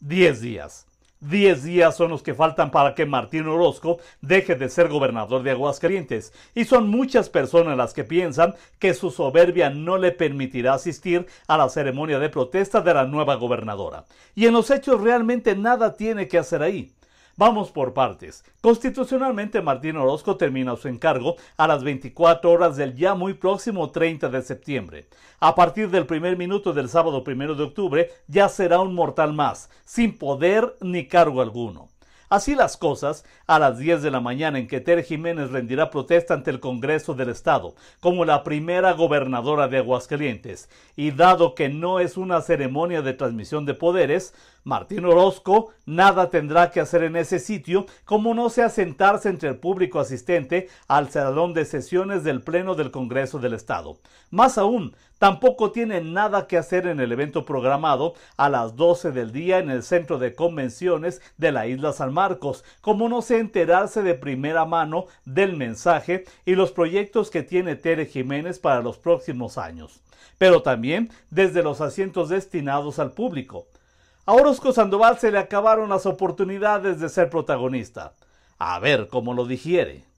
10 días. 10 días son los que faltan para que Martín Orozco deje de ser gobernador de Aguascalientes, y son muchas personas las que piensan que su soberbia no le permitirá asistir a la ceremonia de protesta de la nueva gobernadora. Y en los hechos realmente nada tiene que hacer ahí. Vamos por partes. Constitucionalmente, Martín Orozco termina su encargo a las 24 horas del ya muy próximo 30 de septiembre. A partir del primer minuto del sábado primero de octubre, ya será un mortal más, sin poder ni cargo alguno. Así las cosas, a las 10 de la mañana en que Ter Jiménez rendirá protesta ante el Congreso del Estado como la primera gobernadora de Aguascalientes, y dado que no es una ceremonia de transmisión de poderes, Martín Orozco nada tendrá que hacer en ese sitio como no sea sentarse entre el público asistente al salón de sesiones del Pleno del Congreso del Estado. Más aún, tampoco tiene nada que hacer en el evento programado a las 12 del día en el Centro de Convenciones de la Isla San Marcos, como no sé enterarse de primera mano del mensaje y los proyectos que tiene Tere Jiménez para los próximos años, pero también desde los asientos destinados al público. A Orozco Sandoval se le acabaron las oportunidades de ser protagonista. A ver cómo lo digiere.